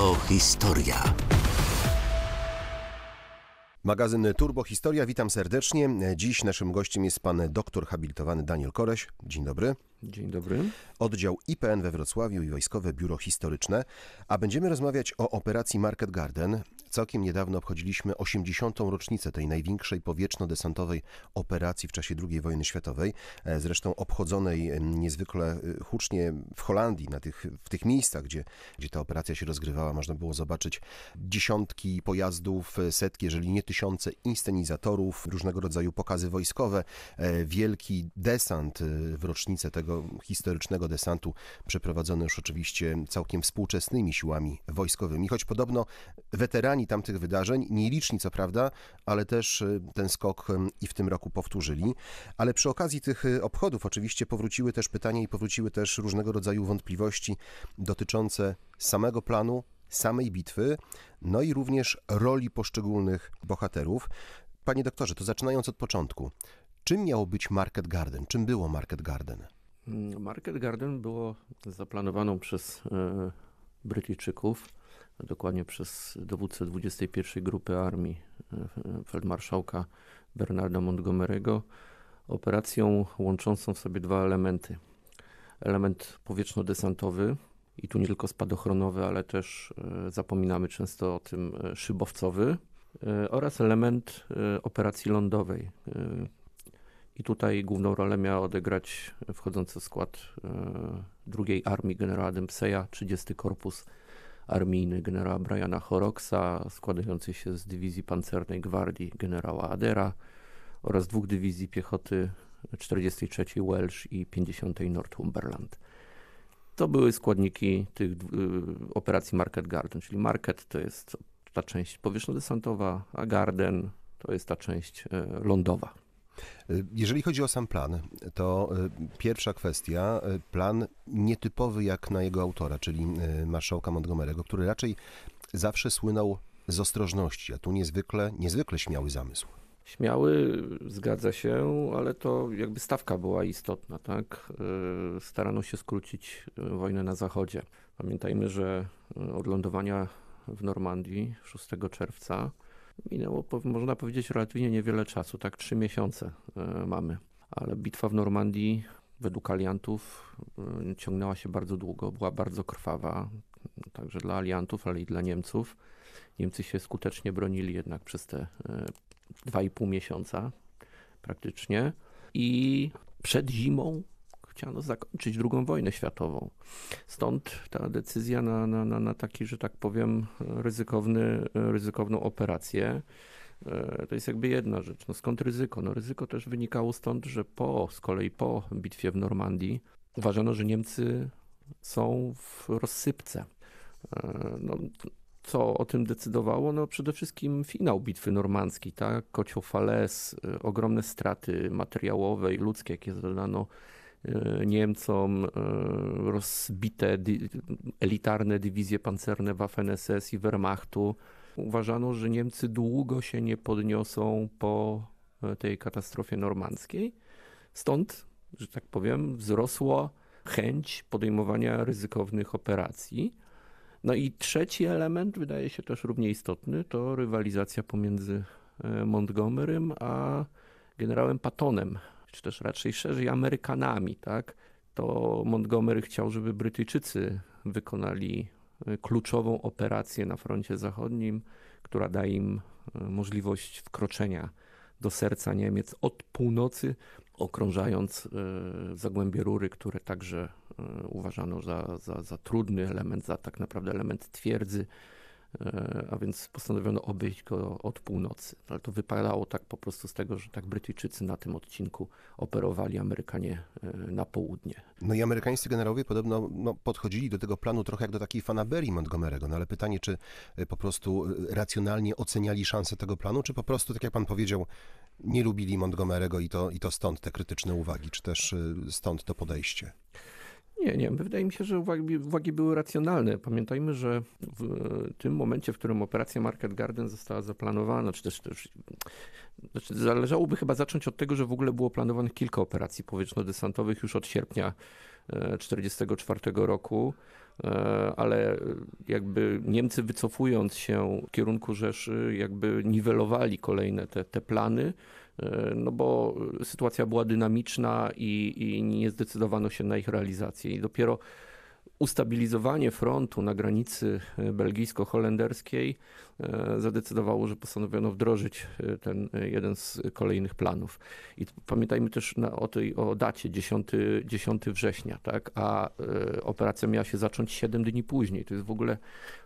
Turbo Historia. Magazyn Turbo Historia, witam serdecznie. Dziś naszym gościem jest pan doktor habilitowany Daniel Koreś. Dzień dobry. Dzień dobry. Oddział IPN we Wrocławiu i Wojskowe Biuro Historyczne, a będziemy rozmawiać o operacji Market Garden, Całkiem niedawno obchodziliśmy 80. rocznicę tej największej powietrzno-desantowej operacji w czasie II wojny światowej, e, zresztą obchodzonej niezwykle e, hucznie w Holandii, na tych, w tych miejscach, gdzie, gdzie ta operacja się rozgrywała. Można było zobaczyć dziesiątki pojazdów, e, setki, jeżeli nie tysiące inscenizatorów, różnego rodzaju pokazy wojskowe. Wielki desant w rocznicę tego historycznego desantu przeprowadzony już oczywiście całkiem współczesnymi siłami wojskowymi, choć podobno weterani zaskoczeni tamtych wydarzeń, nieliczni co prawda, ale też y, ten skok y, i w tym roku powtórzyli. Ale przy okazji tych y, obchodów oczywiście powróciły też pytania i powróciły też różnego rodzaju wątpliwości dotyczące samego planu, samej bitwy, no i również roli poszczególnych bohaterów. Panie doktorze, to zaczynając od początku. Czym miało być Market Garden? Czym było Market Garden? Mm, Market Garden było zaplanowaną przez e, Brytyjczyków dokładnie przez dowódcę 21 Grupy Armii e, feldmarszałka Bernarda Montgomery'ego, operacją łączącą w sobie dwa elementy. Element powietrzno-desantowy, i tu nie tylko spadochronowy, ale też e, zapominamy często o tym e, szybowcowy, oraz element operacji lądowej. I tutaj główną rolę miała odegrać wchodzący w skład drugiej armii generała Dempseya, 30 Korpus armijny generała Briana Horoksa, składający się z dywizji pancernej gwardii generała Adera oraz dwóch dywizji piechoty 43 Welsh i 50 Northumberland. To były składniki tych y, operacji Market Garden, czyli Market to jest ta część powietrzno-desantowa, a Garden to jest ta część y, lądowa. Y, jeżeli chodzi o sam plan, to y, pierwsza kwestia, y, plan nietypowy jak na jego autora, czyli marszałka Montgomery'ego, który raczej zawsze słynął z ostrożności, a tu niezwykle, niezwykle śmiały zamysł. Śmiały, zgadza się, ale to jakby stawka była istotna, tak? Starano się skrócić wojnę na zachodzie. Pamiętajmy, że od lądowania w Normandii 6 czerwca Minęło, można powiedzieć, relatywnie niewiele czasu, tak? Trzy miesiące e, mamy. Ale bitwa w Normandii według aliantów e, ciągnęła się bardzo długo, była bardzo krwawa, także dla aliantów, ale i dla Niemców. Niemcy się skutecznie bronili jednak przez te e, dwa i pół miesiąca praktycznie. I przed zimą chciano zakończyć II wojnę światową. Stąd ta decyzja na, na, na, na taki, że tak powiem, ryzykowny, ryzykowną operację. E, to jest jakby jedna rzecz. No skąd ryzyko? No ryzyko też wynikało stąd, że po, z kolei po bitwie w Normandii uważano, że Niemcy są w rozsypce. E, no, co o tym decydowało? No przede wszystkim finał bitwy normandzkiej, tak? Kocioł Fales, e, ogromne straty materiałowe i ludzkie, jakie zadano E, Niemcom e, rozbite elitarne dywizje pancerne Waffen-SS i Wehrmachtu. Uważano, że Niemcy długo się nie podniosą po e, tej katastrofie normandzkiej. Stąd, że tak powiem, wzrosła chęć podejmowania ryzykownych operacji. No i trzeci element, wydaje się też równie istotny, to rywalizacja pomiędzy Montgomerym a generałem Pattonem, czy też raczej szerzej Amerykanami, tak? To Montgomery chciał, żeby Brytyjczycy wykonali e, kluczową operację na froncie zachodnim, która da im e, możliwość wkroczenia do serca Niemiec od północy, okrążając e, zagłębie rury, które także uważano za, za, za trudny element, za tak naprawdę element twierdzy E, a więc postanowiono obejść go od północy. Ale to wypadało tak po prostu z tego, że tak Brytyjczycy na tym odcinku operowali Amerykanie e, na południe. No i amerykańscy generałowie podobno no, podchodzili do tego planu trochę jak do takiej fanaberii Montgomery'ego, no ale pytanie, czy e, po prostu racjonalnie oceniali szanse tego planu, czy po prostu, tak jak pan powiedział, nie lubili Montgomery'ego i to, i to stąd te krytyczne uwagi, czy też stąd to podejście? Nie, nie. Wydaje mi się, że uwagi, uwagi były racjonalne. Pamiętajmy, że w tym momencie, w którym operacja Market Garden została zaplanowana, czy też, też znaczy zależałoby chyba zacząć od tego, że w ogóle było planowanych kilka operacji powietrzno-desantowych już od sierpnia 1944 e, roku, e, ale jakby Niemcy wycofując się w kierunku Rzeszy, jakby niwelowali kolejne te, te plany. E, no bo e, sytuacja była dynamiczna i, i nie zdecydowano się na ich realizację. I dopiero ustabilizowanie frontu na granicy e, belgijsko-holenderskiej e, zadecydowało, że postanowiono wdrożyć e, ten jeden z kolejnych planów. I pamiętajmy też na, o tej o dacie 10, 10 września, tak? a operacja miała się zacząć 7 dni później. To jest w ogóle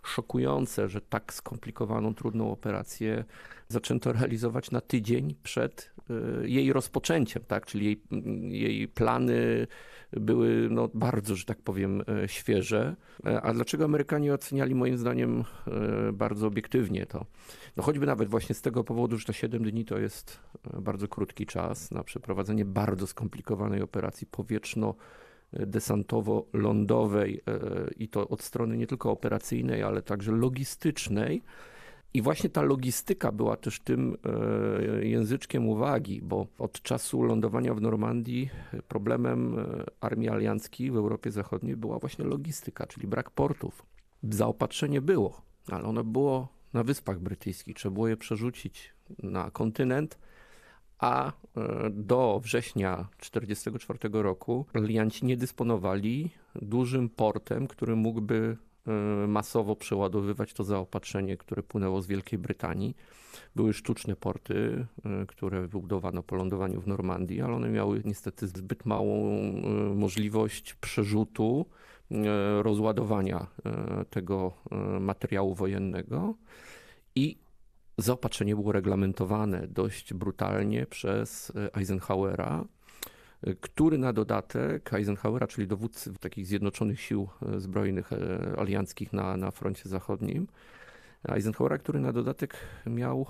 szokujące, że tak skomplikowaną, trudną operację zaczęto realizować na tydzień przed jej rozpoczęciem, tak? czyli jej, jej plany były no, bardzo, że tak powiem, e, świeże. E, a dlaczego Amerykanie oceniali moim zdaniem e, bardzo obiektywnie to? No choćby nawet właśnie z tego powodu, że te 7 dni to jest bardzo krótki czas na przeprowadzenie bardzo skomplikowanej operacji powietrzno desantowo-lądowej i to od strony nie tylko operacyjnej, ale także logistycznej i właśnie ta logistyka była też tym e, języczkiem uwagi, bo od czasu lądowania w Normandii e, problemem e, armii alianckiej w Europie Zachodniej była właśnie logistyka, czyli brak portów. Zaopatrzenie było, ale ono było na Wyspach Brytyjskich. Trzeba było je przerzucić na kontynent, a do września 1944 roku alianci nie dysponowali dużym portem, który mógłby Y, masowo przeładowywać to zaopatrzenie, które płynęło z Wielkiej Brytanii. Były sztuczne porty, y, które wybudowano po lądowaniu w Normandii, ale one miały niestety zbyt małą y, możliwość przerzutu, rozładowania tego materiału wojennego i zaopatrzenie było reglamentowane dość brutalnie przez Eisenhowera który na dodatek Eisenhowera, czyli dowódcy takich zjednoczonych sił e, zbrojnych e, alianckich na, na froncie zachodnim, Eisenhowera, który na dodatek miał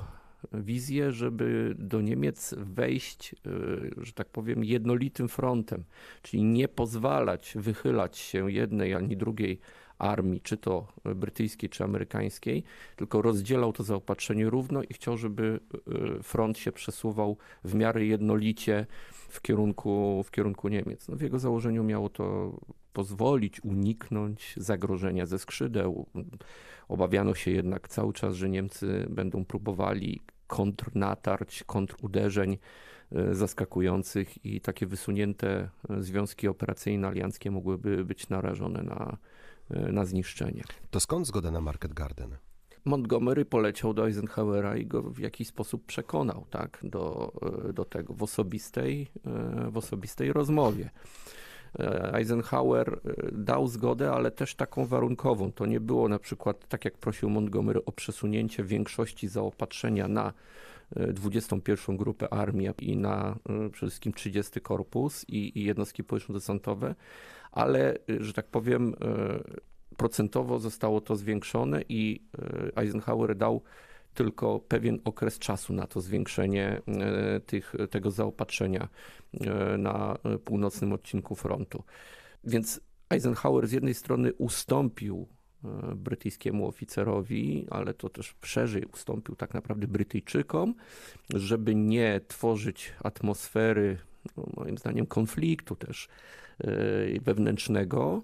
wizję, żeby do Niemiec wejść, e, że tak powiem, jednolitym frontem, czyli nie pozwalać wychylać się jednej ani drugiej armii, czy to brytyjskiej, czy amerykańskiej, tylko rozdzielał to zaopatrzenie równo i chciał, żeby e, front się przesuwał w miarę jednolicie w kierunku, w kierunku Niemiec. No w jego założeniu miało to pozwolić uniknąć zagrożenia ze skrzydeł. Obawiano się jednak cały czas, że Niemcy będą próbowali kontrnatarć, kontruderzeń e, zaskakujących i takie wysunięte e, związki operacyjne alianckie mogłyby być narażone na E, na zniszczenie. To skąd zgoda na Market Garden? Montgomery poleciał do Eisenhowera i go w jakiś sposób przekonał tak, do, e, do tego w osobistej, e, w osobistej rozmowie. Eisenhower dał zgodę, ale też taką warunkową. To nie było na przykład tak, jak prosił Montgomery o przesunięcie większości zaopatrzenia na 21 Grupę Armii i na przede wszystkim 30 Korpus i, i jednostki powietrzno-desantowe, ale y, że tak powiem, y, procentowo zostało to zwiększone i y, Eisenhower dał tylko pewien okres czasu na to zwiększenie tych, tego zaopatrzenia na północnym odcinku frontu. Więc Eisenhower z jednej strony ustąpił brytyjskiemu oficerowi, ale to też szerzej ustąpił tak naprawdę Brytyjczykom, żeby nie tworzyć atmosfery no, moim zdaniem konfliktu też e, wewnętrznego,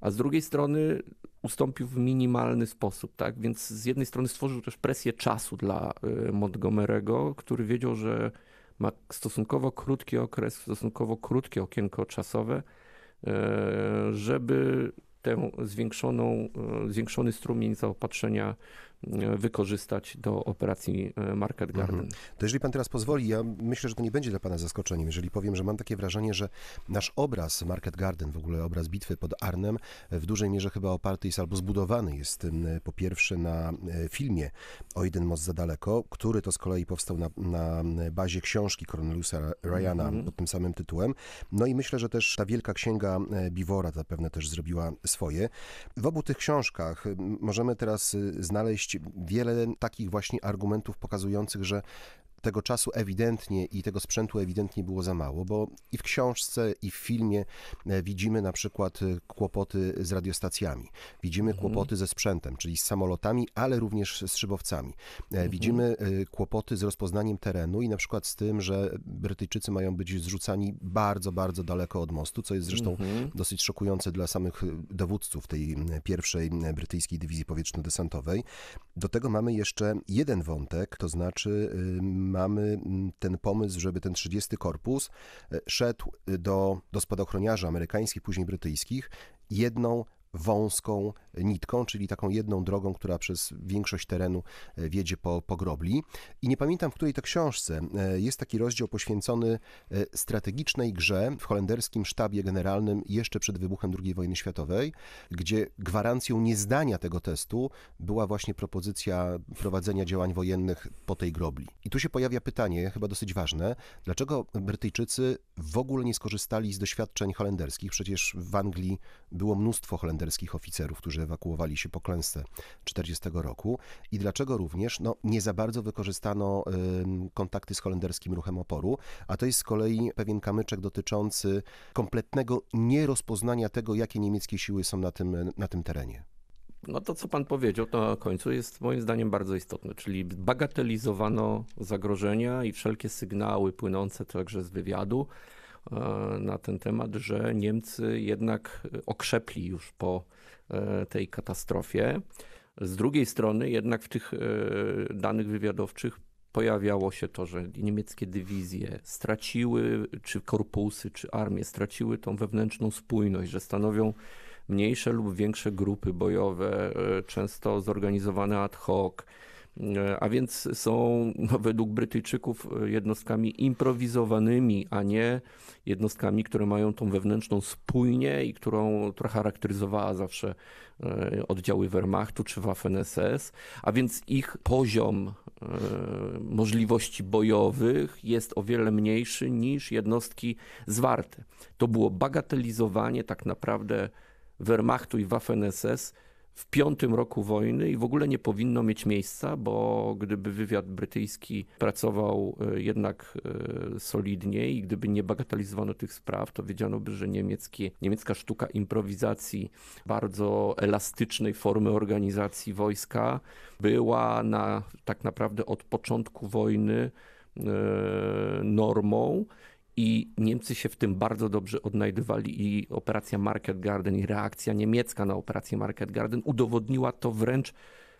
a z drugiej strony ustąpił w minimalny sposób, tak? Więc z jednej strony stworzył też presję czasu dla e, Montgomery'ego, który wiedział, że ma stosunkowo krótki okres, stosunkowo krótkie okienko czasowe, e, żeby tę zwiększoną, zwiększony strumień zaopatrzenia E, wykorzystać do operacji e, Market mhm. Garden. Mhm. To jeżeli pan teraz pozwoli, ja myślę, że to nie będzie dla pana zaskoczeniem, jeżeli powiem, że mam takie wrażenie, że nasz obraz Market Garden, w ogóle obraz bitwy pod Arnem, w dużej mierze chyba oparty jest albo zbudowany jest po pierwsze na e, filmie O jeden most za daleko, który to z kolei powstał na, na bazie książki Corneliusa Ryana mhm. pod tym samym tytułem. No i myślę, że też ta wielka księga Biwora zapewne też zrobiła swoje. W obu tych książkach możemy teraz znaleźć wiele takich właśnie argumentów pokazujących, że tego czasu ewidentnie i tego sprzętu ewidentnie było za mało, bo i w książce, i w filmie e, widzimy na przykład e, kłopoty z radiostacjami, widzimy mhm. kłopoty ze sprzętem, czyli z samolotami, ale również z szybowcami. E, mhm. Widzimy kłopoty z rozpoznaniem terenu i na przykład z tym, że Brytyjczycy mają być zrzucani bardzo, bardzo daleko od mostu, co jest zresztą mhm. dosyć szokujące dla samych dowódców tej pierwszej brytyjskiej dywizji powietrzno-desantowej. Do tego mamy jeszcze jeden wątek, to znaczy mamy mm, ten pomysł, żeby ten 30 korpus e, szedł e, do, do spadochroniarzy amerykańskich, później brytyjskich, jedną wąską nitką, czyli taką jedną drogą, która przez większość terenu e, wiedzie po, po grobli. I nie pamiętam, w której to książce e, jest taki rozdział poświęcony e, strategicznej grze w holenderskim sztabie generalnym jeszcze przed wybuchem II wojny światowej, gdzie gwarancją niezdania tego testu była właśnie propozycja prowadzenia działań wojennych po tej grobli. I tu się pojawia pytanie, chyba dosyć ważne, dlaczego Brytyjczycy w ogóle nie skorzystali z doświadczeń holenderskich? Przecież w Anglii było mnóstwo holenderskich oficerów, którzy ewakuowali się po klęsce 40 roku i dlaczego również no, nie za bardzo wykorzystano kontakty z holenderskim ruchem oporu, a to jest z kolei pewien kamyczek dotyczący kompletnego nierozpoznania tego, jakie niemieckie siły są na tym, na tym terenie. No to, co pan powiedział to na końcu, jest moim zdaniem bardzo istotne, czyli bagatelizowano zagrożenia i wszelkie sygnały płynące także z wywiadu e, na ten temat, że Niemcy jednak e, okrzepli już po E, tej katastrofie. Z drugiej strony jednak w tych e, danych wywiadowczych pojawiało się to, że niemieckie dywizje straciły, czy korpusy, czy armie straciły tą wewnętrzną spójność, że stanowią mniejsze lub większe grupy bojowe, e, często zorganizowane ad hoc E, a więc są no, według Brytyjczyków e, jednostkami improwizowanymi, a nie jednostkami, które mają tą wewnętrzną spójnię i którą, która charakteryzowała zawsze e, oddziały Wehrmachtu czy Waffen-SS, a więc ich poziom możliwości bojowych jest o wiele mniejszy niż jednostki zwarte. To było bagatelizowanie tak naprawdę Wehrmachtu i Waffen-SS w piątym roku wojny i w ogóle nie powinno mieć miejsca, bo gdyby wywiad brytyjski pracował e, jednak e, solidnie i gdyby nie bagatelizowano tych spraw, to wiedziano by, że niemiecka sztuka improwizacji, bardzo elastycznej formy organizacji wojska, była na, tak naprawdę od początku wojny e, normą i Niemcy się w tym bardzo dobrze odnajdywali i operacja Market Garden i reakcja niemiecka na operację Market Garden udowodniła to wręcz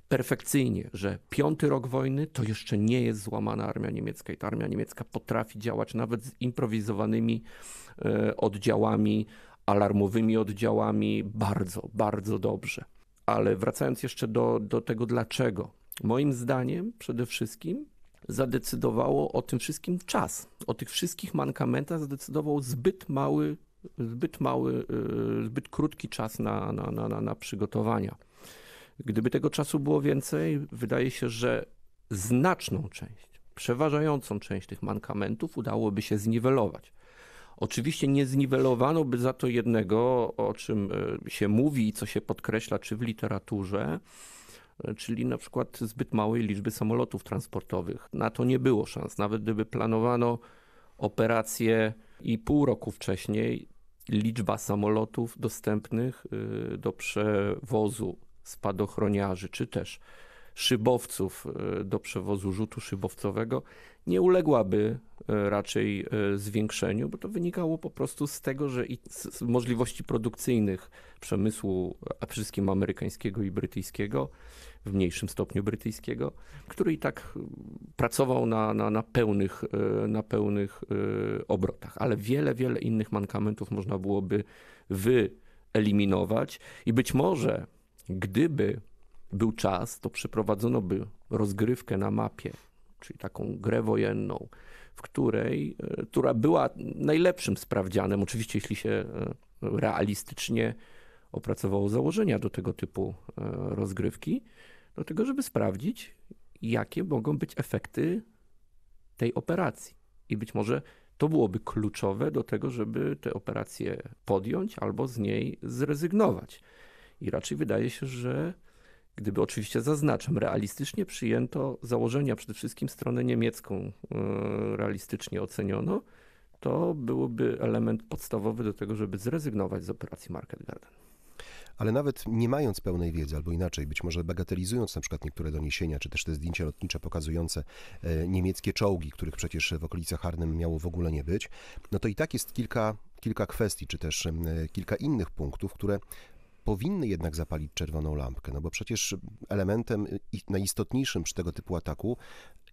perfekcyjnie, że piąty rok wojny to jeszcze nie jest złamana armia niemiecka i ta armia niemiecka potrafi działać nawet z improwizowanymi e, oddziałami, alarmowymi oddziałami bardzo, bardzo dobrze. Ale wracając jeszcze do, do tego dlaczego. Moim zdaniem przede wszystkim zadecydowało o tym wszystkim czas. O tych wszystkich mankamentach zadecydował zbyt mały, zbyt mały, y, zbyt krótki czas na, na, na, na przygotowania. Gdyby tego czasu było więcej, wydaje się, że znaczną część, przeważającą część tych mankamentów udałoby się zniwelować. Oczywiście nie zniwelowano by za to jednego, o czym y, się mówi i co się podkreśla, czy w literaturze, E, czyli na przykład zbyt małej liczby samolotów transportowych. Na to nie było szans. Nawet gdyby planowano operację i pół roku wcześniej, liczba samolotów dostępnych y, do przewozu spadochroniarzy, czy też szybowców e, do przewozu rzutu szybowcowego nie uległaby e, raczej e, zwiększeniu, bo to wynikało po prostu z tego, że i z możliwości produkcyjnych przemysłu, a wszystkim amerykańskiego i brytyjskiego, w mniejszym stopniu brytyjskiego, który i tak pracował na, na, na, pełnych, na pełnych obrotach. Ale wiele, wiele innych mankamentów można byłoby wyeliminować i być może gdyby był czas, to przeprowadzono by rozgrywkę na mapie, czyli taką grę wojenną, w której, e, która była najlepszym sprawdzianem, oczywiście jeśli się e, realistycznie opracowało założenia do tego typu e, rozgrywki, do tego, żeby sprawdzić, jakie mogą być efekty tej operacji. I być może to byłoby kluczowe do tego, żeby tę operację podjąć albo z niej zrezygnować. I raczej wydaje się, że Gdyby oczywiście, zaznaczam, realistycznie przyjęto założenia, przede wszystkim stronę niemiecką e, realistycznie oceniono, to byłby element podstawowy do tego, żeby zrezygnować z operacji Market Garden. Ale nawet nie mając pełnej wiedzy, albo inaczej, być może bagatelizując na przykład niektóre doniesienia, czy też te zdjęcia lotnicze pokazujące e, niemieckie czołgi, których przecież w okolicach Harnem miało w ogóle nie być, no to i tak jest kilka kilka kwestii, czy też e, kilka innych punktów, które powinny jednak zapalić czerwoną lampkę, no bo przecież elementem najistotniejszym przy tego typu ataku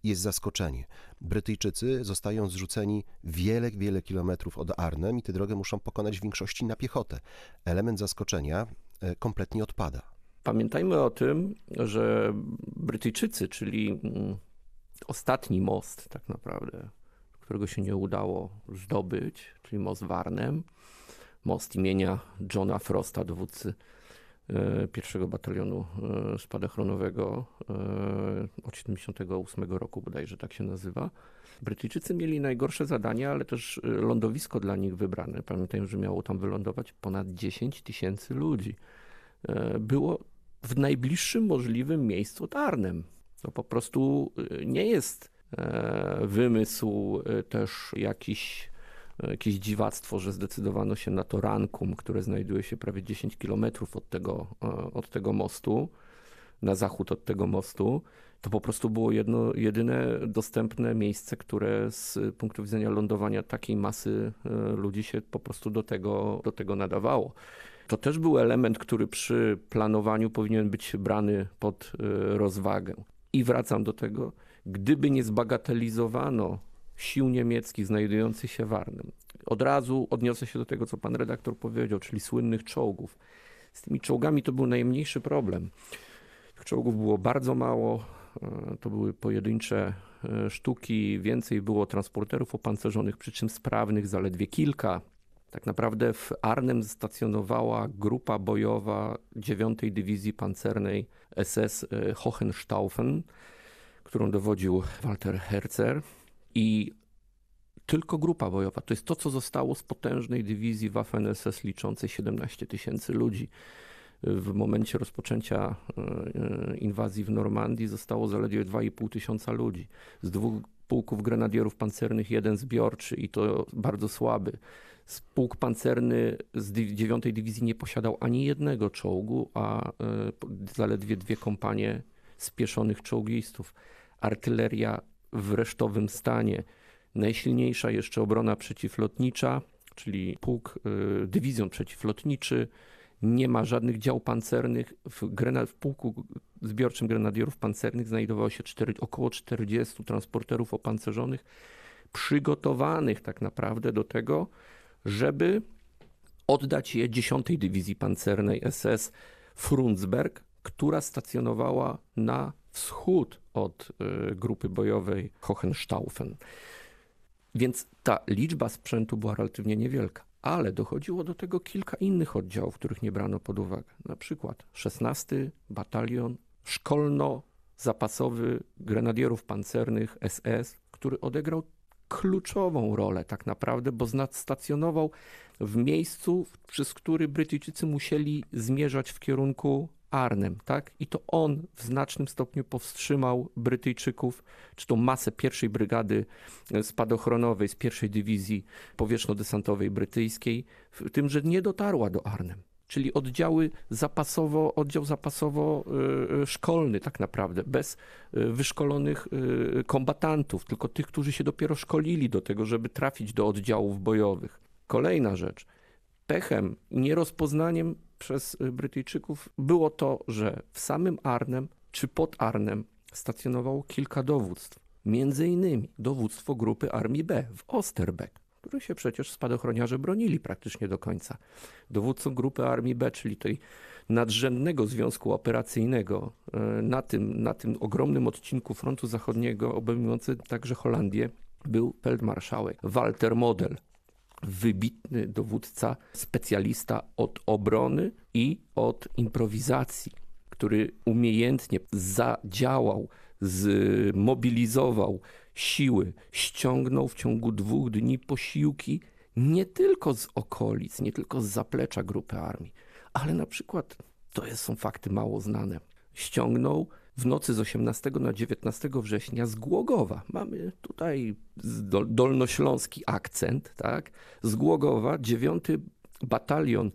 jest zaskoczenie. Brytyjczycy zostają zrzuceni wiele, wiele kilometrów od Arnhem i tę drogę muszą pokonać w większości na piechotę. Element zaskoczenia e, kompletnie odpada. Pamiętajmy o tym, że Brytyjczycy, czyli mm, ostatni most tak naprawdę, którego się nie udało zdobyć, czyli most Warnem, most imienia Johna Frosta, dowódcy e, pierwszego batalionu e, spadochronowego e, od 78 roku bodajże tak się nazywa. Brytyjczycy mieli najgorsze zadania, ale też lądowisko dla nich wybrane. Pamiętajmy, że miało tam wylądować ponad 10 tysięcy ludzi. Było w najbliższym możliwym miejscu Tarnem. To po prostu nie jest wymysł też jakiś E, jakieś dziwactwo, że zdecydowano się na to rankum, które znajduje się prawie 10 kilometrów od tego, e, od tego mostu, na zachód od tego mostu. To po prostu było jedno, jedyne dostępne miejsce, które z punktu widzenia lądowania takiej masy e, ludzi się po prostu do tego, do tego nadawało. To też był element, który przy planowaniu powinien być brany pod rozwagę. I wracam do tego, gdyby nie zbagatelizowano sił niemieckich znajdujących się w Arnhem. Od razu odniosę się do tego, co pan redaktor powiedział, czyli słynnych czołgów. Z tymi czołgami to był najmniejszy problem. Tych czołgów było bardzo mało, e, to były pojedyncze e, sztuki, więcej było transporterów opancerzonych, przy czym sprawnych zaledwie kilka. Tak naprawdę w Arnem stacjonowała grupa bojowa 9 Dywizji Pancernej SS e, Hohenstaufen, którą dowodził Walter Herzer. I tylko grupa bojowa. To jest to, co zostało z potężnej dywizji Waffen-SS liczącej 17 tysięcy ludzi. W momencie rozpoczęcia e, e, inwazji w Normandii zostało zaledwie 2,5 tysiąca ludzi. Z dwóch pułków grenadierów pancernych jeden zbiorczy i to bardzo słaby. Z pułk pancerny z 9 Dywizji nie posiadał ani jednego czołgu, a e, zaledwie dwie kompanie spieszonych czołgistów. Artyleria w resztowym stanie. Najsilniejsza jeszcze obrona przeciwlotnicza, czyli pułk, dywizją dywizjon przeciwlotniczy. Nie ma żadnych dział pancernych. W, w pułku zbiorczym grenadierów pancernych znajdowało się około 40 transporterów opancerzonych, przygotowanych tak naprawdę do tego, żeby oddać je 10 Dywizji Pancernej SS Frunzberg, która stacjonowała na wschód od y, grupy bojowej Hohenstaufen. Więc ta liczba sprzętu była relatywnie niewielka, ale dochodziło do tego kilka innych oddziałów, których nie brano pod uwagę. Na przykład 16 batalion szkolno-zapasowy grenadierów pancernych SS, który odegrał kluczową rolę tak naprawdę, bo stacjonował w miejscu, przez który Brytyjczycy musieli zmierzać w kierunku Arnem, tak? I to on w znacznym stopniu powstrzymał Brytyjczyków, czy to masę pierwszej brygady e, spadochronowej z pierwszej dywizji powietrzno-desantowej brytyjskiej, w tym, że nie dotarła do Arnem. czyli oddziały zapasowo, oddział zapasowo e, e, szkolny tak naprawdę, bez wyszkolonych kombatantów, tylko tych, którzy się dopiero szkolili do tego, żeby trafić do oddziałów bojowych. Kolejna rzecz. Pechem, nierozpoznaniem przez y, Brytyjczyków było to, że w samym Arnem czy pod Arnem stacjonowało kilka dowództw, między innymi dowództwo grupy Armii B w Osterbeck, które się przecież spadochroniarze bronili praktycznie do końca. Dowódcą grupy Armii B, czyli tej nadrzędnego związku operacyjnego y, na tym, na tym ogromnym odcinku frontu zachodniego obejmujący także Holandię, był feldmarszałek Walter Model, wybitny dowódca, specjalista od obrony i od improwizacji, który umiejętnie zadziałał, zmobilizował siły, ściągnął w ciągu dwóch dni posiłki nie tylko z okolic, nie tylko z zaplecza grupy armii, ale na przykład, to są fakty mało znane, ściągnął w nocy z 18 na 19 września z Głogowa. Mamy tutaj dolnośląski akcent, tak? Z Głogowa 9 batalion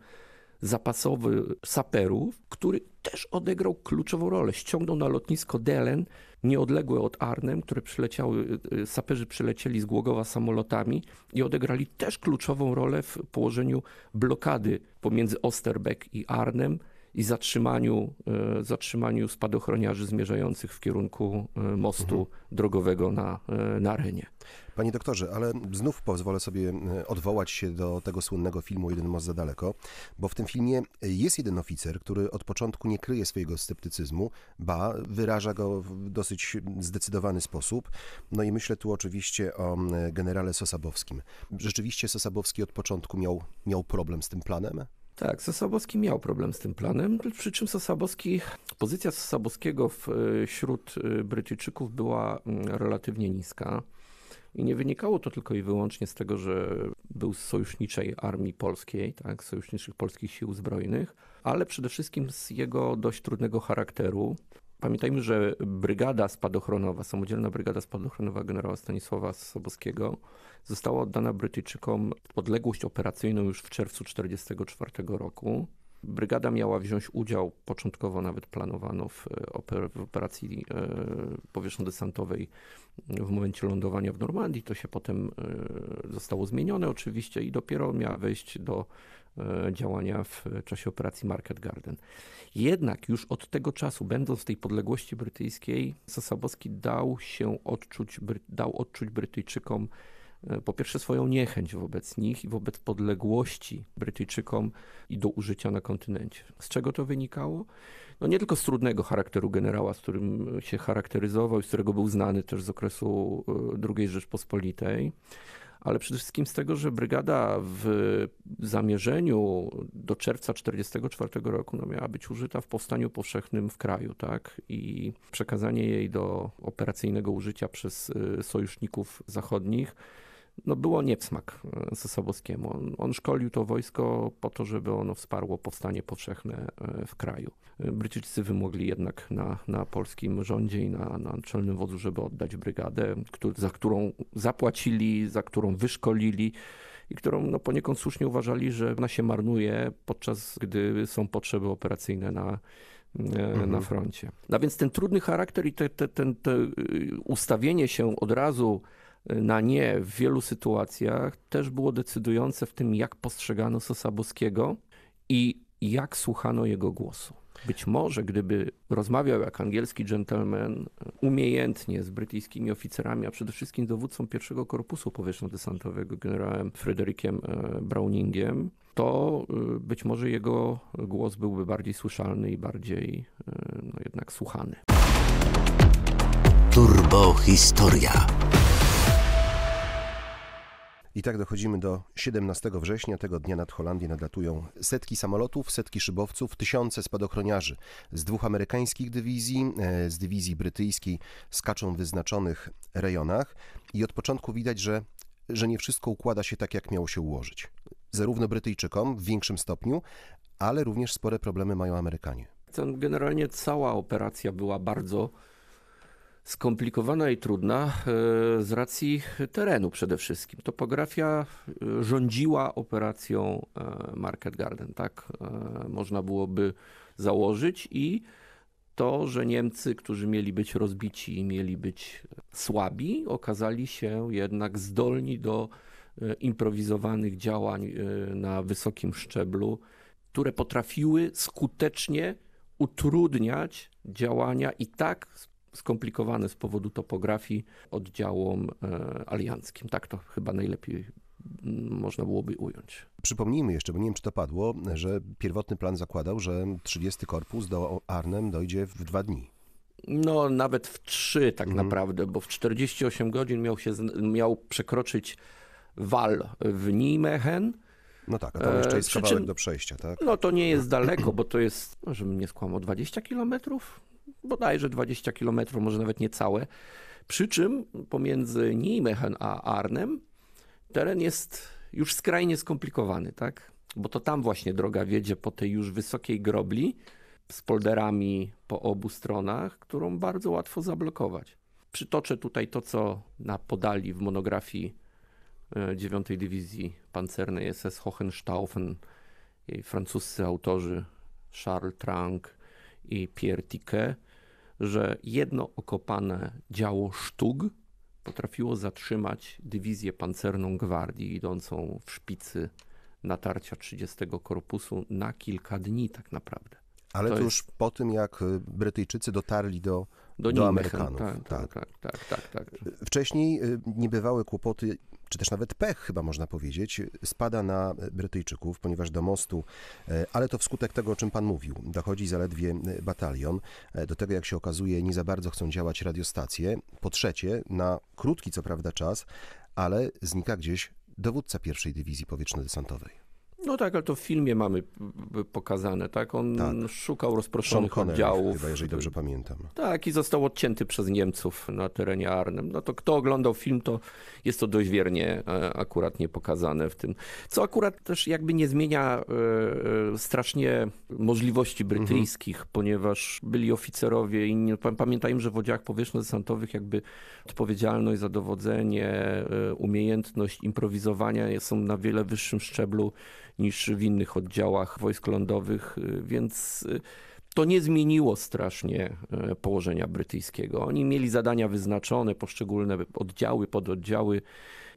zapasowy saperów, który też odegrał kluczową rolę. Ściągnął na lotnisko Delen, nieodległe od Arnem, które przyleciały, y, y, saperzy przylecieli z Głogowa samolotami i odegrali też kluczową rolę w położeniu blokady pomiędzy Osterbeck i Arnem i zatrzymaniu, e, zatrzymaniu spadochroniarzy zmierzających w kierunku e, mostu mhm. drogowego na, e, na arenie. Panie doktorze, ale znów pozwolę sobie odwołać się do tego słynnego filmu Jeden most za daleko, bo w tym filmie jest jeden oficer, który od początku nie kryje swojego sceptycyzmu, ba, wyraża go w dosyć zdecydowany sposób. No i myślę tu oczywiście o generale Sosabowskim. Rzeczywiście Sosabowski od początku miał, miał problem z tym planem? Tak, Sosabowski miał problem z tym planem, przy czym Sosabowski, pozycja Sosabowskiego e, wśród e, Brytyjczyków była mm, relatywnie niska. I nie wynikało to tylko i wyłącznie z tego, że był z sojuszniczej armii polskiej, tak, sojuszniczych polskich sił zbrojnych, ale przede wszystkim z jego dość trudnego charakteru. Pamiętajmy, że brygada spadochronowa, samodzielna brygada spadochronowa generała Stanisława Sobowskiego została oddana Brytyjczykom podległość operacyjną już w czerwcu 1944 roku. Brygada miała wziąć udział, początkowo nawet planowano w, e, w operacji e, powietrzno-desantowej w momencie lądowania w Normandii. To się potem e, zostało zmienione oczywiście i dopiero miała wejść do działania w czasie operacji Market Garden. Jednak już od tego czasu, będąc w tej podległości brytyjskiej, Sosabowski dał się odczuć, dał odczuć Brytyjczykom E, po pierwsze swoją niechęć wobec nich i wobec podległości Brytyjczykom i do użycia na kontynencie. Z czego to wynikało? No nie tylko z trudnego charakteru generała, z którym się charakteryzował i z którego był znany też z okresu e, II Rzeczpospolitej, ale przede wszystkim z tego, że brygada w zamierzeniu do czerwca 1944 roku no, miała być użyta w powstaniu powszechnym w kraju, tak? I przekazanie jej do operacyjnego użycia przez e, sojuszników zachodnich no było nie w smak e, Sosabowskiemu. On, on szkolił to wojsko po to, żeby ono wsparło powstanie powszechne e, w kraju. E, Brytyjczycy wymogli jednak na, na polskim rządzie i na, na naczelnym wodzu, żeby oddać brygadę, który, za którą zapłacili, za którą wyszkolili i którą no, poniekąd słusznie uważali, że ona się marnuje, podczas gdy są potrzeby operacyjne na, mhm. na froncie. No więc ten trudny charakter i te, te, ten, te y, ustawienie się od razu na nie w wielu sytuacjach też było decydujące w tym, jak postrzegano Sosaboskiego i jak słuchano jego głosu. Być może gdyby rozmawiał jak angielski gentleman umiejętnie z brytyjskimi oficerami, a przede wszystkim dowódcą pierwszego korpusu powietrzno-desantowego generałem Frederikiem e, Browningiem, to e, być może jego głos byłby bardziej słyszalny i bardziej e, no jednak słuchany. Turbo historia. I tak dochodzimy do 17 września. Tego dnia nad Holandię nadlatują setki samolotów, setki szybowców, tysiące spadochroniarzy z dwóch amerykańskich dywizji, e, z dywizji brytyjskiej skaczą w wyznaczonych rejonach. I od początku widać, że, że nie wszystko układa się tak, jak miało się ułożyć. Zarówno Brytyjczykom w większym stopniu, ale również spore problemy mają Amerykanie. Generalnie cała operacja była bardzo skomplikowana i trudna e, z racji terenu przede wszystkim. Topografia e, rządziła operacją e, Market Garden, tak można byłoby założyć i to, że Niemcy, którzy mieli być rozbici i mieli być słabi, okazali się jednak zdolni do improwizowanych działań na wysokim szczeblu, które potrafiły skutecznie utrudniać działania i tak skomplikowane z powodu topografii oddziałom e, alianckim. Tak to chyba najlepiej można byłoby ująć. Przypomnijmy jeszcze, bo nie wiem czy to padło, że pierwotny plan zakładał, że 30 Korpus do Arnhem dojdzie w dwa dni. No, nawet w trzy tak mhm. naprawdę, bo w 48 godzin miał, się, miał przekroczyć wal w Nijmegen, no tak, a to e, jeszcze jest kawałek czym, do przejścia, tak? No to nie jest daleko, bo to jest, no, żebym nie skłamał, 20 kilometrów? bodajże 20 km, może nawet niecałe. Przy czym pomiędzy Nijmegen a Arnem teren jest już skrajnie skomplikowany, tak? Bo to tam właśnie droga wiedzie po tej już wysokiej grobli z polderami po obu stronach, którą bardzo łatwo zablokować. Przytoczę tutaj to, co na podali w monografii 9 e, Dywizji Pancernej SS Hohenstaufen jej francuscy autorzy Charles Trank i Pierre Tiquet że jedno okopane działo sztug potrafiło zatrzymać dywizję pancerną gwardii idącą w szpicy natarcia 30 Korpusu na kilka dni tak naprawdę. Ale to, to już jest... po tym, jak Brytyjczycy dotarli do do, do Amerykanów. Tak, tak, tak, tak, tak. tak, tak. Wcześniej y, niebywałe kłopoty czy też nawet pech, chyba można powiedzieć, spada na Brytyjczyków, ponieważ do mostu, y, ale to wskutek tego, o czym pan mówił, dochodzi zaledwie y, batalion. Do tego, jak się okazuje, nie za bardzo chcą działać radiostacje. Po trzecie, na krótki co prawda czas, ale znika gdzieś dowódca pierwszej dywizji powietrzno-desantowej. No tak, ale to w filmie mamy pokazane, tak? On tak. szukał rozproszonych Sean oddziałów. Chyba, jeżeli dobrze pamiętam. Tak, i został odcięty przez Niemców na terenie Arnhem. No to kto oglądał film, to jest to dość wiernie e, akurat nie pokazane w tym. Co akurat też jakby nie zmienia e, e, strasznie możliwości mhm. brytyjskich, mhm. ponieważ byli oficerowie inni. Pamiętajmy, że w oddziałach powietrzno-desantowych jakby odpowiedzialność za dowodzenie, umiejętność improwizowania są na wiele wyższym szczeblu niż w innych oddziałach wojsk lądowych, y, więc y, to nie zmieniło strasznie y, położenia brytyjskiego. Oni mieli zadania wyznaczone, poszczególne oddziały, pododdziały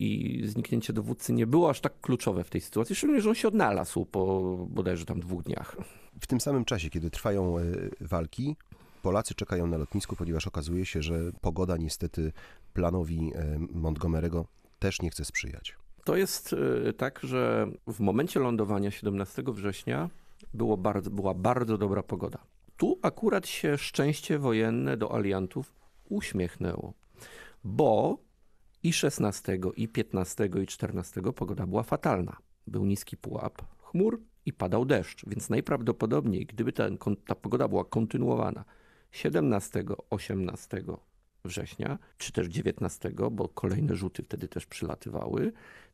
i zniknięcie dowódcy nie było aż tak kluczowe w tej sytuacji, szczególnie, że on się odnalazł po bodajże tam dwóch dniach. W tym samym czasie, kiedy trwają e, walki, Polacy czekają na lotnisku, ponieważ okazuje się, że pogoda niestety planowi e, Montgomery'ego też nie chce sprzyjać. To jest y, tak, że w momencie lądowania 17 września było bardzo, była bardzo dobra pogoda. Tu akurat się szczęście wojenne do aliantów uśmiechnęło, bo i 16, i 15, i 14 pogoda była fatalna. Był niski pułap chmur i padał deszcz, więc najprawdopodobniej, gdyby ta, ta pogoda była kontynuowana 17, 18 września, czy też 19, bo kolejne rzuty wtedy też przylatywały,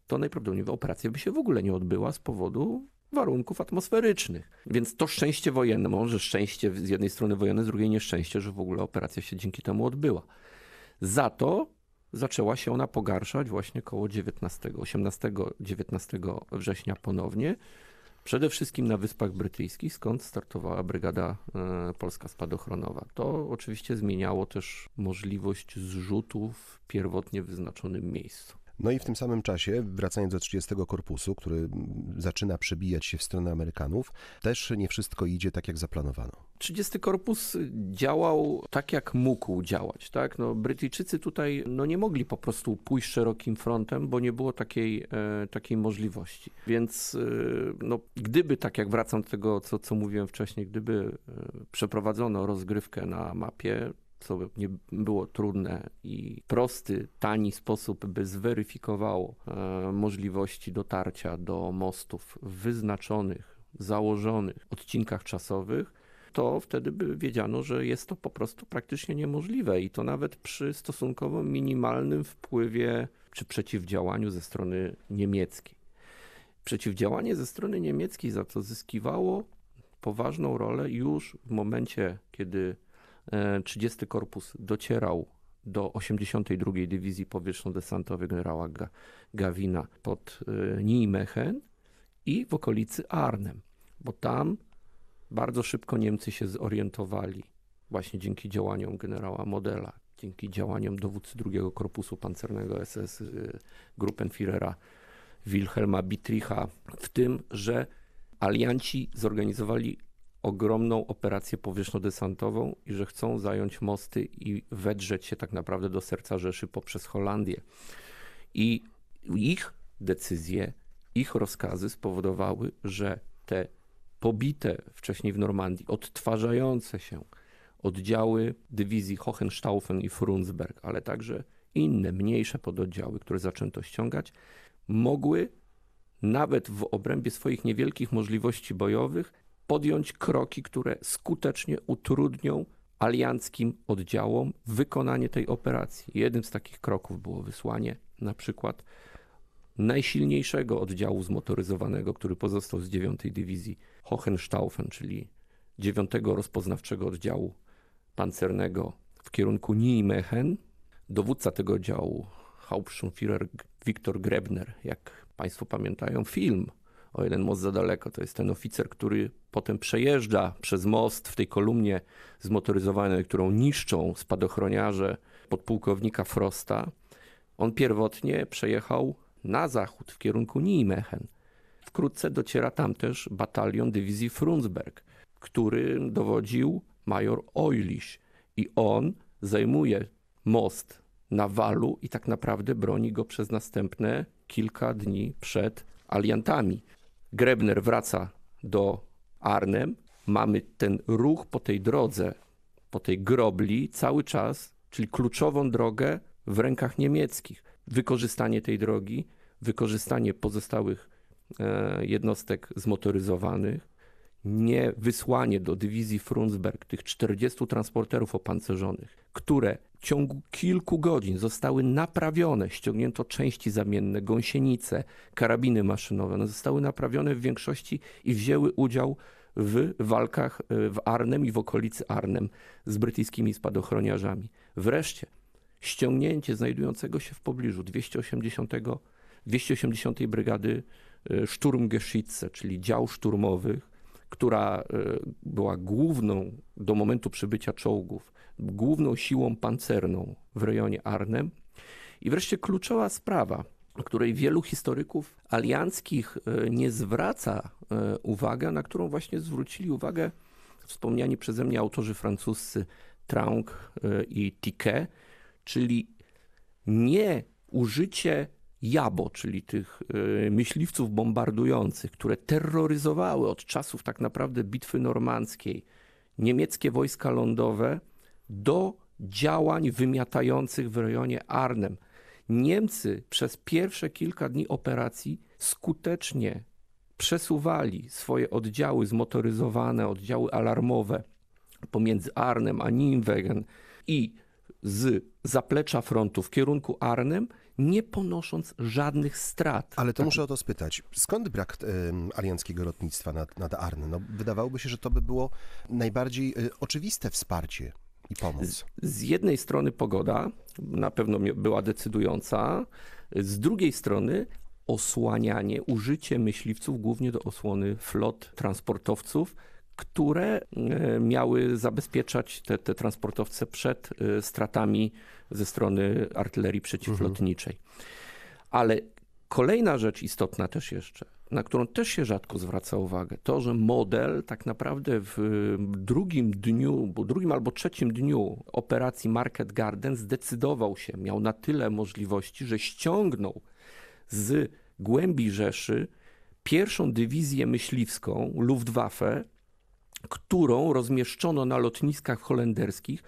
to najprawdopodobniej operacja by się w ogóle nie odbyła z powodu warunków atmosferycznych. Więc to szczęście wojenne, może szczęście z jednej strony wojenne, z drugiej nieszczęście, że w ogóle operacja się dzięki temu odbyła. Za to zaczęła się ona pogarszać właśnie koło 19, 18, 19 września ponownie. Przede wszystkim na Wyspach Brytyjskich, skąd startowała Brygada e, Polska Spadochronowa. To oczywiście zmieniało też możliwość zrzutów w pierwotnie wyznaczonym miejscu. No i w tym samym czasie, wracając do 30 Korpusu, który mm, zaczyna przebijać się w stronę Amerykanów, też nie wszystko idzie tak, jak zaplanowano. 30 Korpus działał tak, jak mógł działać. Tak? No, Brytyjczycy tutaj no, nie mogli po prostu pójść szerokim frontem, bo nie było takiej, e, takiej możliwości. Więc e, no, gdyby, tak jak wracam do tego, co, co mówiłem wcześniej, gdyby e, przeprowadzono rozgrywkę na mapie, co nie było trudne i prosty, tani sposób by zweryfikowało e, możliwości dotarcia do mostów w wyznaczonych, założonych odcinkach czasowych, to wtedy by wiedziano, że jest to po prostu praktycznie niemożliwe i to nawet przy stosunkowo minimalnym wpływie czy przeciwdziałaniu ze strony niemieckiej. Przeciwdziałanie ze strony niemieckiej za to zyskiwało poważną rolę już w momencie, kiedy 30 e, Korpus docierał do 82 Dywizji Powietrzno-Desantowej generała Gawina pod e, Nijmegen i w okolicy Arnhem, bo tam bardzo szybko Niemcy się zorientowali, właśnie dzięki działaniom generała Modela, dzięki działaniom dowódcy II Korpusu Pancernego SS y, Gruppenführera Wilhelma Bittricha, w tym, że alianci zorganizowali ogromną operację powierzchno-desantową i że chcą zająć mosty i wedrzeć się tak naprawdę do serca Rzeszy poprzez Holandię. I ich decyzje, ich rozkazy spowodowały, że te pobite wcześniej w Normandii, odtwarzające się oddziały dywizji Hohenstaufen i Frunzberg, ale także inne mniejsze pododdziały, które zaczęto ściągać, mogły nawet w obrębie swoich niewielkich możliwości bojowych podjąć kroki, które skutecznie utrudnią alianckim oddziałom wykonanie tej operacji. Jednym z takich kroków było wysłanie na przykład najsilniejszego oddziału zmotoryzowanego, który pozostał z 9 Dywizji Hohenstaufen, czyli 9 rozpoznawczego oddziału pancernego w kierunku Nijmegen. Dowódca tego oddziału, Hauptsturmführer Viktor Grebner, jak Państwo pamiętają, film o jeden most za daleko. To jest ten oficer, który potem przejeżdża przez most w tej kolumnie zmotoryzowanej, którą niszczą spadochroniarze podpułkownika Frosta. On pierwotnie przejechał na zachód w kierunku Nijmegen. Wkrótce dociera tam też batalion dywizji Frundsberg, którym dowodził major Oiliś i on zajmuje most na walu i tak naprawdę broni go przez następne kilka dni przed aliantami. Grebner wraca do Arnhem. Mamy ten ruch po tej drodze, po tej grobli cały czas, czyli kluczową drogę w rękach niemieckich. Wykorzystanie tej drogi, wykorzystanie pozostałych e, jednostek zmotoryzowanych, nie wysłanie do dywizji Frundsberg tych 40 transporterów opancerzonych, które w ciągu kilku godzin zostały naprawione, ściągnięto części zamienne, gąsienice, karabiny maszynowe, one zostały naprawione w większości i wzięły udział w walkach e, w Arnem i w okolicy Arnem z brytyjskimi spadochroniarzami. Wreszcie ściągnięcie znajdującego się w pobliżu 280, 280 Brygady e, Sturmgeschütze, czyli dział szturmowych która e, była główną do momentu przybycia czołgów, główną siłą pancerną w rejonie Arnhem. I wreszcie kluczowa sprawa, której wielu historyków alianckich e, nie zwraca e, uwagi, na którą właśnie zwrócili uwagę wspomniani przeze mnie autorzy francuscy Trang i Tiquet, czyli nie użycie jabo, czyli tych y, myśliwców bombardujących, które terroryzowały od czasów tak naprawdę bitwy normandzkiej niemieckie wojska lądowe do działań wymiatających w rejonie Arnhem. Niemcy przez pierwsze kilka dni operacji skutecznie przesuwali swoje oddziały zmotoryzowane, oddziały alarmowe pomiędzy Arnem a Nimwegen i z zaplecza frontu w kierunku Arnem nie ponosząc żadnych strat. Ale to tak. muszę o to spytać. Skąd brak y, alianckiego lotnictwa nad, nad Arny? No, wydawałoby się, że to by było najbardziej y, oczywiste wsparcie i pomoc. Z, z jednej strony pogoda na pewno była decydująca, z drugiej strony osłanianie, użycie myśliwców głównie do osłony flot transportowców, które e, miały zabezpieczać te, te transportowce przed e, stratami ze strony artylerii przeciwlotniczej. Ale kolejna rzecz istotna też jeszcze, na którą też się rzadko zwraca uwagę, to, że model tak naprawdę w drugim dniu, bo drugim albo trzecim dniu operacji Market Garden zdecydował się, miał na tyle możliwości, że ściągnął z głębi Rzeszy pierwszą dywizję myśliwską Luftwaffe, którą rozmieszczono na lotniskach holenderskich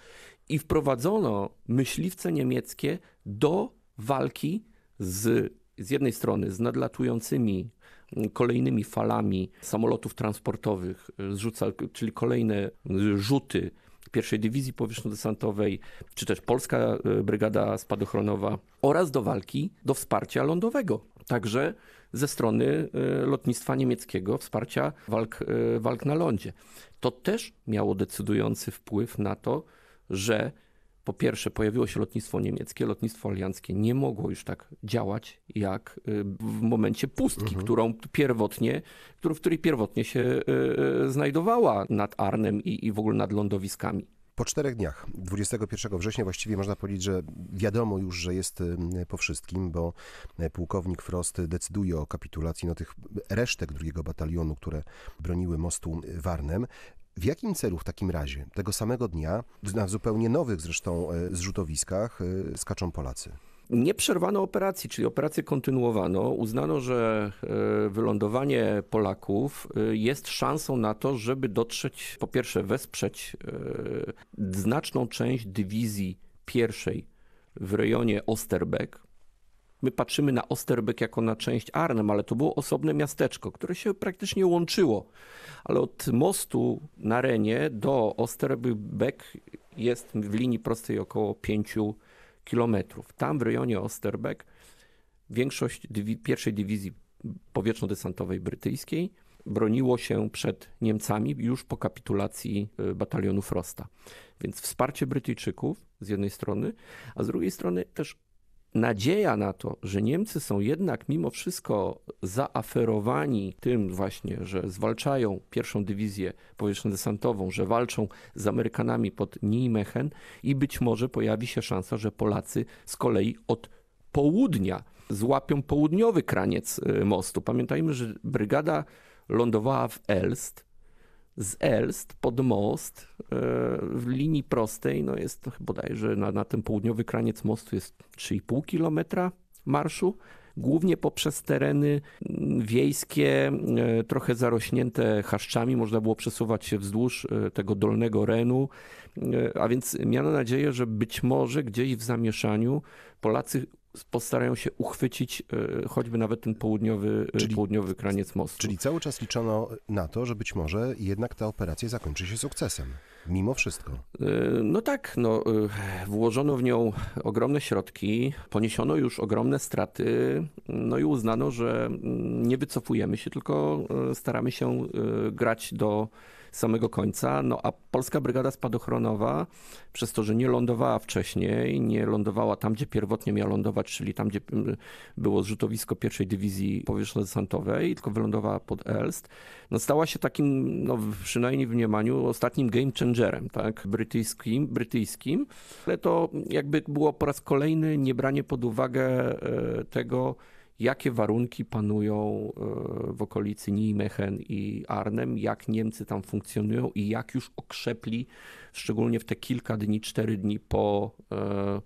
i wprowadzono myśliwce niemieckie do walki z, z jednej strony z nadlatującymi mm, kolejnymi falami samolotów transportowych, y, zrzuca, czyli kolejne y, rzuty pierwszej Dywizji Powietrzno-Desantowej, czy też Polska y, Brygada Spadochronowa oraz do walki, do wsparcia lądowego. Także ze strony e, lotnictwa niemieckiego, wsparcia walk, e, walk na lądzie. To też miało decydujący wpływ na to, że po pierwsze pojawiło się lotnictwo niemieckie, lotnictwo alianckie nie mogło już tak działać jak e, w momencie pustki, mhm. którą pierwotnie, w której pierwotnie się znajdowała nad Arnem i, i w ogóle nad lądowiskami. Po czterech dniach, 21 września, właściwie można powiedzieć, że wiadomo już, że jest e, po wszystkim, bo e, pułkownik Frost decyduje o kapitulacji no, tych resztek drugiego batalionu, które broniły mostu Warnem. W jakim celu w takim razie tego samego dnia, na zupełnie nowych zresztą e, zrzutowiskach, skaczą Polacy? nie przerwano operacji, czyli operację kontynuowano. Uznano, że e, wylądowanie Polaków e, jest szansą na to, żeby dotrzeć, po pierwsze wesprzeć e, znaczną część dywizji pierwszej w rejonie Osterbeck. My patrzymy na Osterbeck jako na część Arnem, ale to było osobne miasteczko, które się praktycznie łączyło. Ale od mostu na Renie do Osterbeck jest w linii prostej około 5 km kilometrów. Tam w rejonie Osterbeck większość dywi pierwszej dywizji powietrzno-desantowej brytyjskiej broniło się przed Niemcami już po kapitulacji y, batalionu Frosta. Więc wsparcie Brytyjczyków z jednej strony, a z drugiej strony też nadzieja na to, że Niemcy są jednak mimo wszystko zaaferowani tym właśnie, że zwalczają pierwszą dywizję powietrzno-desantową, że walczą z Amerykanami pod Niemehen i być może pojawi się szansa, że Polacy z kolei od południa złapią południowy kraniec y, mostu. Pamiętajmy, że brygada lądowała w Elst, z Elst pod most e, w linii prostej, no jest bodajże na, na ten południowy kraniec mostu jest 3,5 kilometra marszu, głównie poprzez tereny wiejskie, e, trochę zarośnięte chaszczami. Można było przesuwać się wzdłuż e, tego dolnego Renu. A więc miano nadzieję, że być może gdzieś w zamieszaniu Polacy postarają się uchwycić e, choćby nawet ten południowy, e, czyli, południowy kraniec mostu. Czyli cały czas liczono na to, że być może jednak ta operacja zakończy się sukcesem, mimo wszystko. E, no tak, no, włożono w nią ogromne środki, poniesiono już ogromne straty, no i uznano, że mm, nie wycofujemy się, tylko staramy się grać do samego końca. No a Polska Brygada Spadochronowa, przez to, że nie lądowała wcześniej, nie lądowała tam, gdzie pierwotnie miała lądować, czyli tam, gdzie mm, było zrzutowisko pierwszej dywizji powietrzno-desantowej, tylko wylądowała pod Elst, no stała się takim, no przynajmniej w mniemaniu, ostatnim game changerem, tak, brytyjskim, brytyjskim, ale to jakby było po raz kolejny niebranie pod uwagę e, tego, jakie warunki panują e, w okolicy Nijmegen i Arnem? jak Niemcy tam funkcjonują i jak już okrzepli, szczególnie w te kilka dni, cztery dni po, e,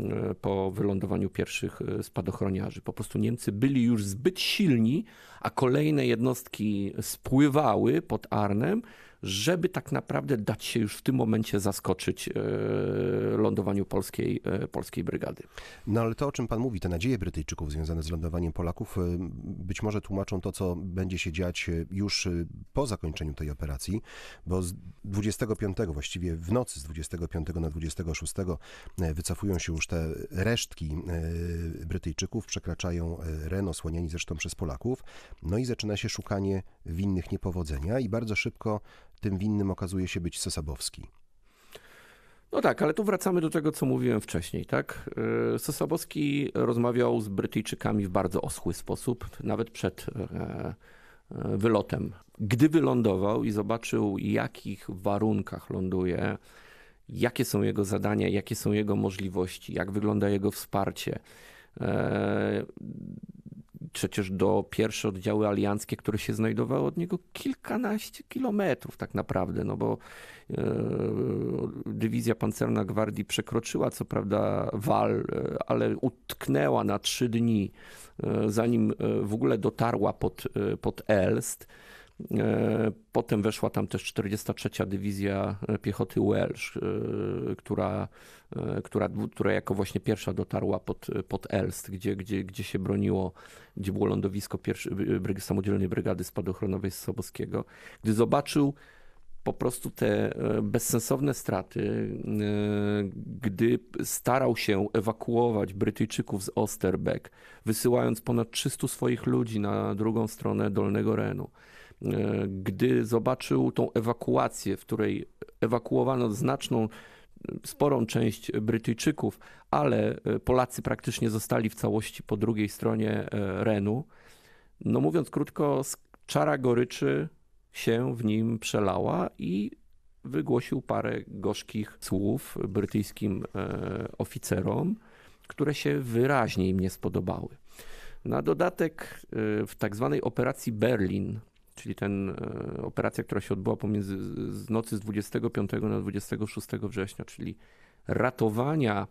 e, po wylądowaniu pierwszych spadochroniarzy. Po prostu Niemcy byli już zbyt silni, a kolejne jednostki spływały pod Arnem żeby tak naprawdę dać się już w tym momencie zaskoczyć e, lądowaniu polskiej, e, polskiej brygady. No ale to, o czym pan mówi, te nadzieje Brytyjczyków związane z lądowaniem Polaków, e, być może tłumaczą to, co będzie się dziać już po zakończeniu tej operacji, bo z 25, właściwie w nocy z 25 na 26 wycofują się już te resztki Brytyjczyków, przekraczają Ren, osłaniani zresztą przez Polaków, no i zaczyna się szukanie winnych niepowodzenia i bardzo szybko tym winnym okazuje się być Sosabowski. No tak, ale tu wracamy do tego, co mówiłem wcześniej, tak? E, Sosabowski rozmawiał z Brytyjczykami w bardzo oschły sposób, nawet przed e, e, wylotem. Gdy wylądował i zobaczył, w jakich warunkach ląduje, jakie są jego zadania, jakie są jego możliwości, jak wygląda jego wsparcie, przecież do pierwsze oddziały alianckie, które się znajdowały od niego kilkanaście kilometrów tak naprawdę, no bo e, dywizja pancerna gwardii przekroczyła co prawda wal, e, ale utknęła na trzy dni, e, zanim w ogóle dotarła pod, pod Elst. E, potem weszła tam też 43. Dywizja e, Piechoty Welsh, e, która, która, która jako właśnie pierwsza dotarła pod, pod Elst, gdzie, gdzie, gdzie się broniło, gdzie było lądowisko pierwszy, samodzielnej brygady spadochronowej z Gdy zobaczył po prostu te bezsensowne straty, gdy starał się ewakuować Brytyjczyków z Osterbeck, wysyłając ponad 300 swoich ludzi na drugą stronę Dolnego Renu gdy zobaczył tą ewakuację, w której ewakuowano znaczną sporą część Brytyjczyków, ale e, Polacy praktycznie zostali w całości po drugiej stronie e, Renu. No mówiąc krótko, czara goryczy się w nim przelała i wygłosił parę gorzkich słów brytyjskim e, oficerom, które się wyraźnie im nie spodobały. Na dodatek w tak zwanej operacji Berlin czyli ten e, operacja, która się odbyła pomiędzy z nocy z 25 na 26 września, czyli ratowania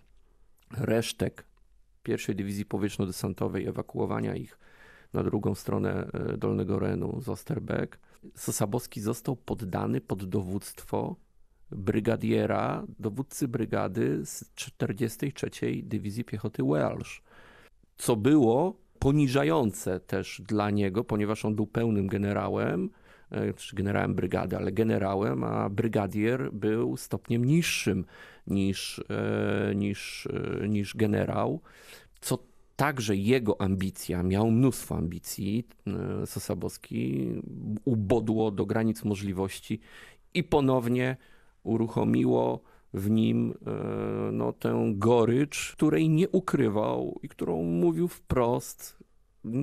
resztek pierwszej dywizji powietrzno-desantowej, ewakuowania ich na drugą stronę e, Dolnego Renu z Osterbeck. Sosabowski został poddany pod dowództwo brygadiera, dowódcy brygady z 43 Dywizji Piechoty Welsh, co było poniżające też dla niego, ponieważ on był pełnym generałem, e, czy znaczy generałem brygady, ale generałem, a brygadier był stopniem niższym niż, e, niż, e, niż generał, co także jego ambicja, miał mnóstwo ambicji, Sosabowski, ubodło do granic możliwości i ponownie uruchomiło w nim e, no, tę gorycz, której nie ukrywał i którą mówił wprost,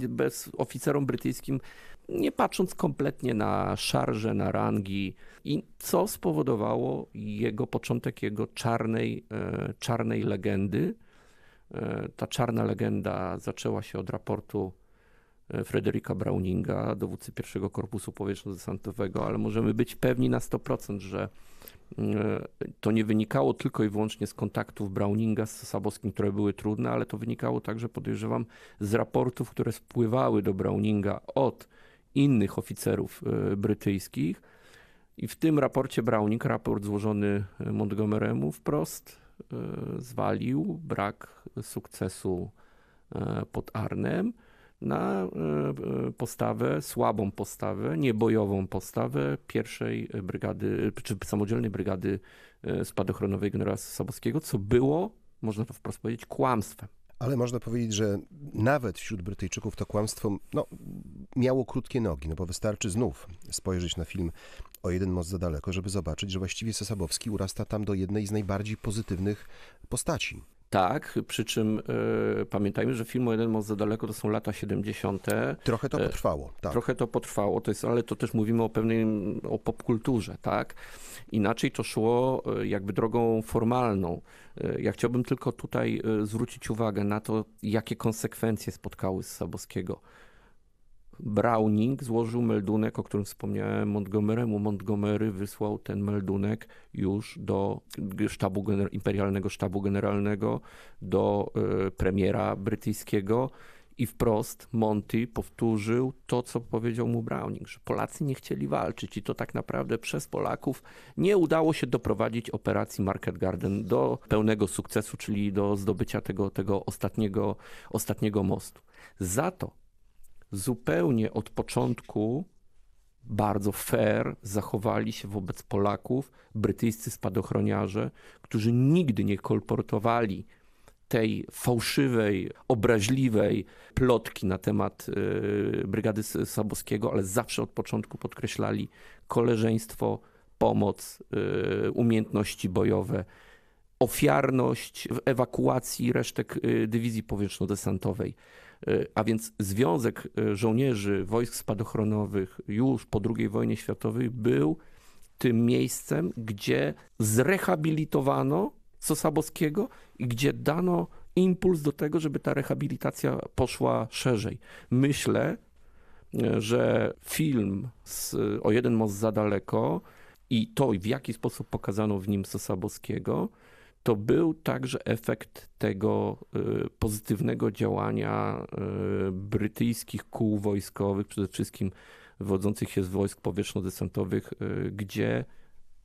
bez oficerom brytyjskim, nie patrząc kompletnie na szarże, na rangi i co spowodowało jego początek jego czarnej, e, czarnej legendy. E, ta czarna legenda zaczęła się od raportu E, Frederika Browninga, dowódcy pierwszego korpusu powietrzno-desantowego, ale możemy być pewni na 100%, że e, to nie wynikało tylko i wyłącznie z kontaktów Browninga z Sabowskim, które były trudne, ale to wynikało także, podejrzewam, z raportów, które spływały do Browninga od innych oficerów e, brytyjskich. I w tym raporcie Browning, raport złożony Montgomery'emu, wprost zwalił brak sukcesu pod Arnem na e, postawę, słabą postawę, niebojową postawę pierwszej e, brygady, czy samodzielnej brygady e, spadochronowej generała Sabowskiego, co było, można to wprost powiedzieć, kłamstwem. Ale można powiedzieć, że nawet wśród Brytyjczyków to kłamstwo no, miało krótkie nogi, no bo wystarczy znów spojrzeć na film o jeden most za daleko, żeby zobaczyć, że właściwie Sasabowski urasta tam do jednej z najbardziej pozytywnych postaci tak, przy czym y, pamiętajmy, że film o jeden most za daleko to są lata 70. Trochę to e, potrwało, tak. Trochę to potrwało, to jest, ale to też mówimy o pewnej, o popkulturze, tak? Inaczej to szło e, jakby drogą formalną. Ja chciałbym tylko tutaj zwrócić uwagę na to, jakie konsekwencje spotkały z Sabowskiego. Browning złożył meldunek, o którym wspomniałem, Montgomery'emu. Montgomery wysłał ten meldunek już do sztabu imperialnego sztabu generalnego, do e, premiera brytyjskiego i wprost Monty powtórzył to, co powiedział mu Browning, że Polacy nie chcieli walczyć i to tak naprawdę przez Polaków nie udało się doprowadzić operacji Market Garden do pełnego sukcesu, czyli do zdobycia tego, tego ostatniego, ostatniego mostu. Za to zupełnie od początku bardzo fair zachowali się wobec Polaków brytyjscy spadochroniarze, którzy nigdy nie kolportowali tej fałszywej, obraźliwej plotki na temat y, brygady Sabowskiego, ale zawsze od początku podkreślali koleżeństwo, pomoc, y, umiejętności bojowe ofiarność w ewakuacji resztek y, dywizji powietrzno-desantowej. Y, a więc Związek y, Żołnierzy Wojsk Spadochronowych już po II wojnie światowej był tym miejscem, gdzie zrehabilitowano Sosa Boskiego i gdzie dano impuls do tego, żeby ta rehabilitacja poszła szerzej. Myślę, że film z, o jeden most za daleko i to, w jaki sposób pokazano w nim Sosa Boskiego, to był także efekt tego y, pozytywnego działania y, brytyjskich kół wojskowych, przede wszystkim wodzących się z wojsk powietrzno-desantowych, y, gdzie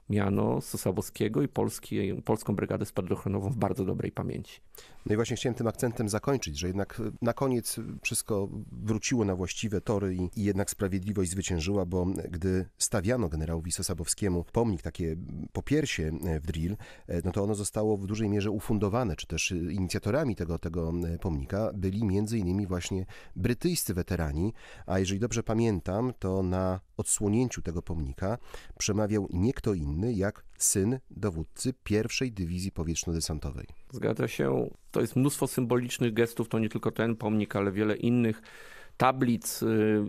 miano Sosabowskiego i Polski, Polską Brygadę Spadochronową w bardzo dobrej pamięci. No i właśnie chciałem tym akcentem zakończyć, że jednak y, na koniec wszystko wróciło na właściwe tory i, i jednak sprawiedliwość zwyciężyła, bo gdy stawiano generałowi Sosabowskiemu pomnik, takie popiersie y, w drill, y, no to ono zostało w dużej mierze ufundowane, czy też inicjatorami tego, tego pomnika byli między innymi właśnie brytyjscy weterani, a jeżeli dobrze pamiętam, to na odsłonięciu tego pomnika przemawiał nie kto inny, inny jak syn dowódcy pierwszej dywizji powietrzno-desantowej. Zgadza się. To jest mnóstwo symbolicznych gestów, to nie tylko ten pomnik, ale wiele innych tablic, y,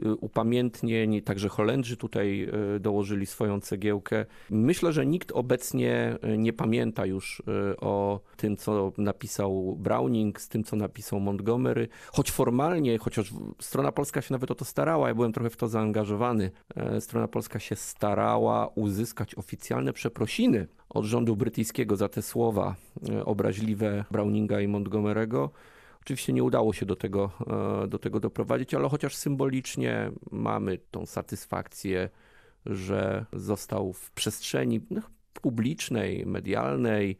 y, upamiętnień, także Holendrzy tutaj y, dołożyli swoją cegiełkę. Myślę, że nikt obecnie nie pamięta już o tym, co napisał Browning, z tym, co napisał Montgomery, choć formalnie, chociaż strona polska się nawet o to starała, ja byłem trochę w to zaangażowany, e, strona polska się starała uzyskać oficjalne przeprosiny od rządu brytyjskiego za te słowa e, obraźliwe Browninga i Montgomery'ego. Oczywiście nie udało się do tego, e, do tego doprowadzić, ale chociaż symbolicznie mamy tą satysfakcję, że został w przestrzeni no, publicznej, medialnej,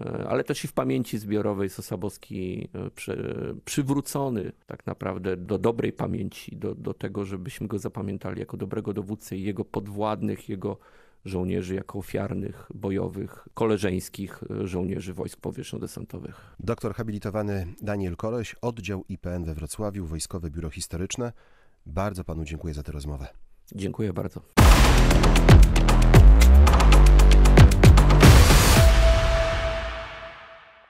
e, ale też i w pamięci zbiorowej Sosabowski e, przywrócony tak naprawdę do dobrej pamięci, do, do tego, żebyśmy go zapamiętali jako dobrego dowódcy, i jego podwładnych, jego żołnierzy jako ofiarnych, bojowych, koleżeńskich e, żołnierzy wojsk powietrzno-desantowych. Doktor habilitowany Daniel Koleś, oddział IPN we Wrocławiu, Wojskowe Biuro Historyczne. Bardzo panu dziękuję za tę rozmowę. Dziękuję bardzo.